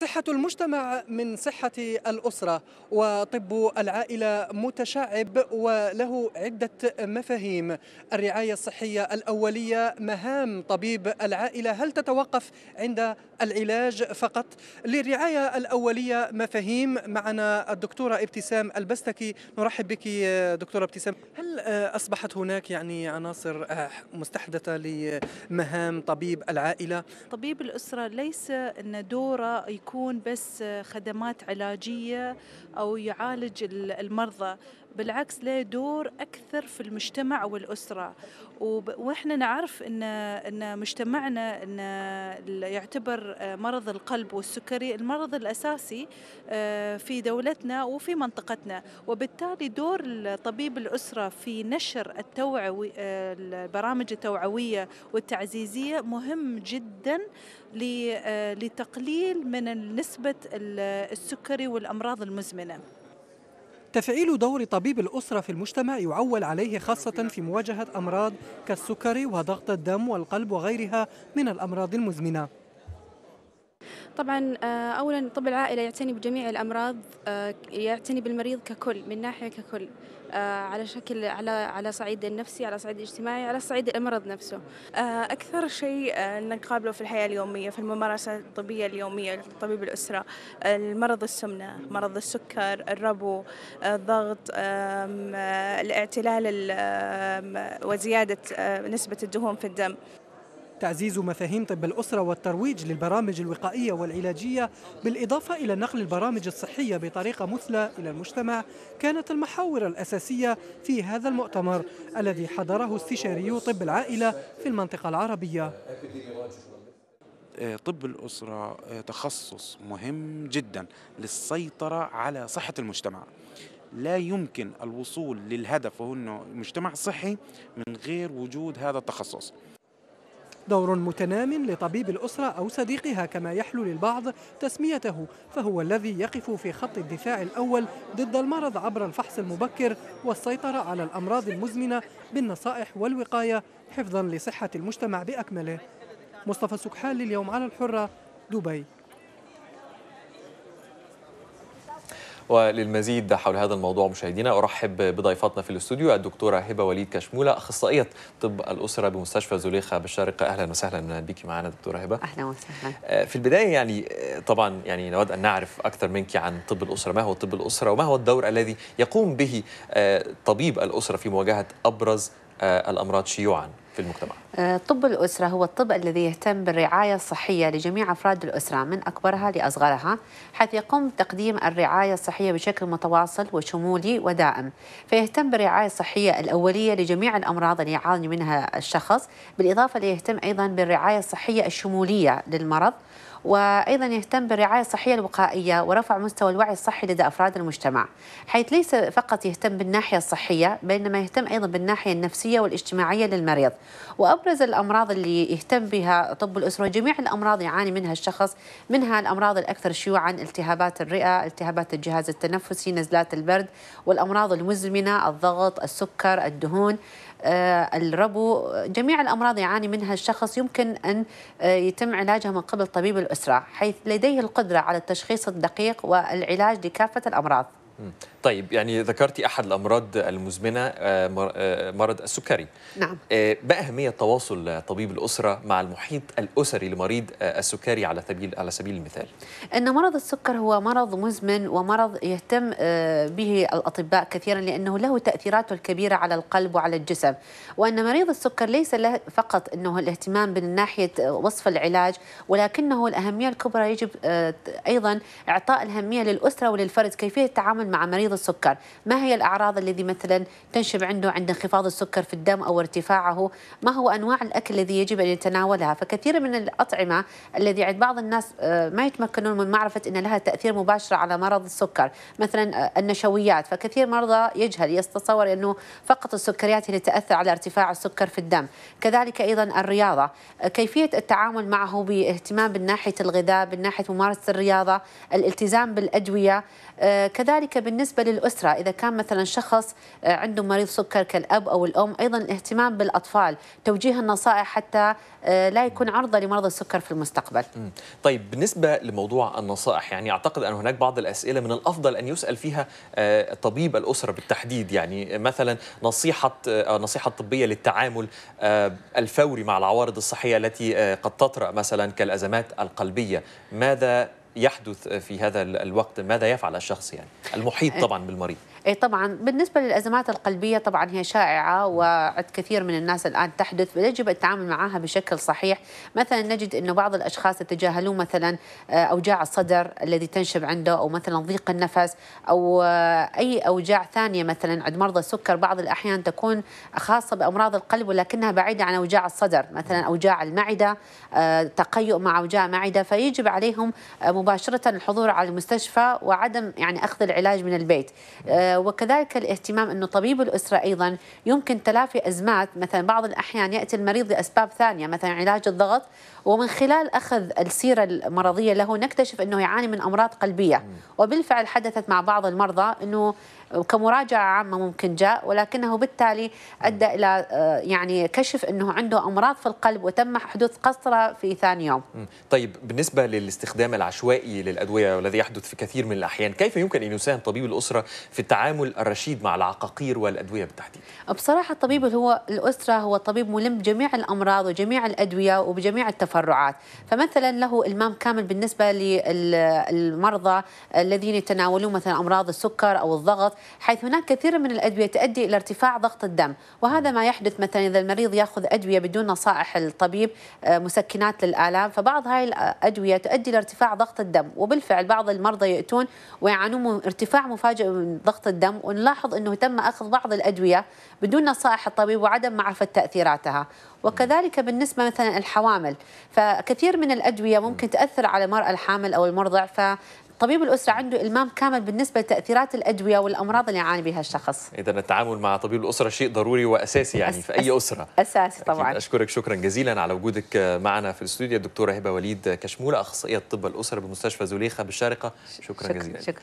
صحة المجتمع من صحة الأسرة وطب العائلة متشعب وله عدة مفاهيم الرعاية الصحية الأولية مهام طبيب العائلة هل تتوقف عند العلاج فقط؟ للرعاية الأولية مفاهيم معنا الدكتورة ابتسام البستكي نرحب بك دكتورة ابتسام هل أصبحت هناك يعني عناصر آه، مستحدثة لمهام طبيب العائلة؟ طبيب الأسرة ليس أن دوره يكون بس خدمات علاجية أو يعالج المرضى بالعكس له دور أكثر في المجتمع والأسرة وإحنا نعرف أن أن مجتمعنا أن يعتبر آه، مرض القلب والسكري المرض الأساسي آه، في دولتنا وفي منطقتنا وبالتالي دور طبيب الأسرة في نشر التوعوي آه، البرامج التوعوية والتعزيزية مهم جدا لتقليل من نسبة السكري والأمراض المزمنة تفعيل دور طبيب الأسرة في المجتمع يعول عليه خاصة في مواجهة أمراض كالسكري وضغط الدم والقلب وغيرها من الأمراض المزمنة طبعا آه، اولا طب العائله يعتني بجميع الامراض آه، يعتني بالمريض ككل من ناحيه ككل آه، على شكل على على صعيد النفسي على صعيد الاجتماعي على صعيد المرض نفسه اكثر شيء نقابله في الحياه اليوميه في الممارسه الطبيه اليوميه لطبيب الاسره المرض السمنه مرض السكر الربو الضغط الاعتلال وزياده نسبه الدهون في الدم تعزيز مفاهيم طب الأسرة والترويج للبرامج الوقائية والعلاجية بالإضافة إلى نقل البرامج الصحية بطريقة مثلى إلى المجتمع كانت المحاور الأساسية في هذا المؤتمر الذي حضره استشاري طب العائلة في المنطقة العربية آه، طب الأسرة آه، تخصص مهم جدا للسيطرة على صحة المجتمع لا يمكن الوصول للهدف وهو أنه مجتمع صحي من غير وجود هذا التخصص دور متنام لطبيب الأسرة أو صديقها كما يحلو للبعض تسميته فهو الذي يقف في خط الدفاع الأول ضد المرض عبر الفحص المبكر والسيطرة على الأمراض المزمنة بالنصائح والوقاية حفظا لصحة المجتمع بأكمله مصطفى سكحال لليوم على الحرة دبي وللمزيد حول هذا الموضوع مشاهدينا أرحب بضيفاتنا في الاستوديو الدكتورة هبة وليد كشمولة أخصائية طب الأسرة بمستشفى زليخة بالشارقة أهلا وسهلا بك معنا دكتورة هبة أهلا وسهلا آه، في البداية يعني آه، طبعا يعني نود أن نعرف أكثر منك عن طب الأسرة ما هو طب الأسرة وما هو الدور الذي يقوم به آه، طبيب الأسرة في مواجهة أبرز الأمراض شيوعاً في المجتمع آه، طب الأسرة هو الطب الذي يهتم بالرعاية الصحية لجميع أفراد الأسرة من أكبرها لأصغرها حيث يقوم بتقديم الرعاية الصحية بشكل متواصل وشمولي ودائم فيهتم بالرعاية الصحية الأولية لجميع الأمراض اللي يعاني منها الشخص بالإضافة ليهتم أيضا بالرعاية الصحية الشمولية للمرض وأيضا يهتم بالرعاية الصحية الوقائية ورفع مستوى الوعي الصحي لدى أفراد المجتمع حيث ليس فقط يهتم بالناحية الصحية بينما يهتم أيضا بالناحية النفسية والاجتماعية للمريض وأبرز الأمراض اللي يهتم بها طب الأسرة جميع الأمراض يعاني منها الشخص منها الأمراض الأكثر شيوعا التهابات الرئة التهابات الجهاز التنفسي نزلات البرد والأمراض المزمنة الضغط السكر الدهون آه، الربو جميع الأمراض يعاني منها الشخص يمكن أن آه، يتم علاجها من قبل طبيب الأسرة حيث لديه القدرة على التشخيص الدقيق والعلاج لكافة الأمراض طيب يعني ذكرتي احد الامراض المزمنه آه، آه، مرض السكري نعم آه، ما اهميه تواصل طبيب الاسره مع المحيط الاسري لمريض السكري على سبيل على سبيل المثال ان مرض السكر هو مرض مزمن ومرض يهتم به الاطباء كثيرا لانه له تاثيراته الكبيره على القلب وعلى الجسم وان مريض السكر ليس له فقط انه الاهتمام من ناحيه وصف العلاج ولكنه الاهميه الكبرى يجب ايضا اعطاء الاهميه للاسره وللفرد كيفيه التعامل التعامل مع مريض السكر ما هي الأعراض الذي مثلا تنشب عنده عند انخفاض السكر في الدم أو ارتفاعه ما هو أنواع الأكل الذي يجب أن يتناولها فكثير من الأطعمة الذي عند بعض الناس آه، ما يتمكنون من معرفة أن لها تأثير مباشر على مرض السكر مثلا آه، النشويات فكثير مرضى يجهل يتصور أنه فقط السكريات هي تأثر على ارتفاع السكر في الدم كذلك أيضا الرياضة آه، كيفية التعامل معه باهتمام بالناحية الغذاء بالناحية ممارسة الرياضة الالتزام بالأدوية كذلك بالنسبة للأسرة إذا كان مثلا شخص آه، عنده مريض سكر كالأب أو الأم أيضا الاهتمام بالأطفال توجيه النصائح حتى آه، لا يكون عرضة لمرض السكر في المستقبل طيب بالنسبة لموضوع النصائح يعني أعتقد أن هناك بعض الأسئلة من الأفضل أن يسأل فيها آه، طبيب الأسرة بالتحديد يعني مثلا نصيحة نصيحة طبية للتعامل الفوري مع العوارض الصحية التي قد تطرأ مثلا كالأزمات القلبية ماذا يحدث في هذا الوقت ماذا يفعل الشخص يعني المحيط آه، طبعا بالمريض إيه، طبعا بالنسبة للأزمات القلبية طبعا هي شائعة وعند كثير من الناس الآن تحدث يجب التعامل معها بشكل صحيح مثلا نجد أنه بعض الأشخاص يتجاهلون مثلا آه، أوجاع الصدر الذي تنشب عنده أو مثلا ضيق النفس أو آه، أي أوجاع ثانية مثلا عند مرضى السكر بعض الأحيان تكون خاصة بأمراض القلب ولكنها بعيدة عن أوجاع الصدر مثلا أوجاع المعدة آه، تقيؤ مع أوجاع معدة فيجب عليهم مباشرة الحضور على المستشفى وعدم يعني أخذ العلاج من البيت وكذلك الاهتمام أنه طبيب الأسرة أيضا يمكن تلافي أزمات مثلا بعض الأحيان يأتي المريض لأسباب ثانية مثلا علاج الضغط ومن خلال أخذ السيرة المرضية له نكتشف أنه يعاني من أمراض قلبية وبالفعل حدثت مع بعض المرضى أنه وكمراجعة عامة ممكن جاء ولكنه بالتالي أدى إلى آه، يعني كشف أنه عنده أمراض في القلب وتم حدوث قسرة في ثاني يوم طيب بالنسبة للاستخدام العشوائي للأدوية والذي يحدث في كثير من الأحيان كيف يمكن أن يساهم طبيب الأسرة في التعامل الرشيد مع العقاقير والأدوية بالتحديد بصراحة الطبيب هو الأسرة هو طبيب ملم بجميع الأمراض وجميع الأدوية وبجميع التفرعات فمثلا له إلمام كامل بالنسبة للمرضى الذين يتناولون مثلا أمراض السكر أو الضغط حيث هناك كثير من الأدوية تؤدي إلى ارتفاع ضغط الدم وهذا ما يحدث مثلا إذا المريض يأخذ أدوية بدون نصائح الطبيب آه، مسكنات للآلام فبعض هاي الأدوية تؤدي إلى ارتفاع ضغط الدم وبالفعل بعض المرضى يأتون ويعانون من ارتفاع مفاجئ من ضغط الدم ونلاحظ أنه تم أخذ بعض الأدوية بدون نصائح الطبيب وعدم معرفة تأثيراتها وكذلك بالنسبة مثلا الحوامل فكثير من الأدوية ممكن تأثر على المرأة الحامل أو المرضع ف طبيب الاسره عنده المام كامل بالنسبه لتاثيرات الادويه والامراض اللي يعاني بها الشخص. اذا التعامل مع طبيب الاسره شيء ضروري واساسي يعني في اي اسره. اساسي طبعا. اشكرك شكرا جزيلا على وجودك معنا في الاستوديو الدكتوره هبه وليد كشموله اخصائيه طب الاسره بمستشفى زليخه بالشارقه شكرا, شكرا جزيلا. شكرا.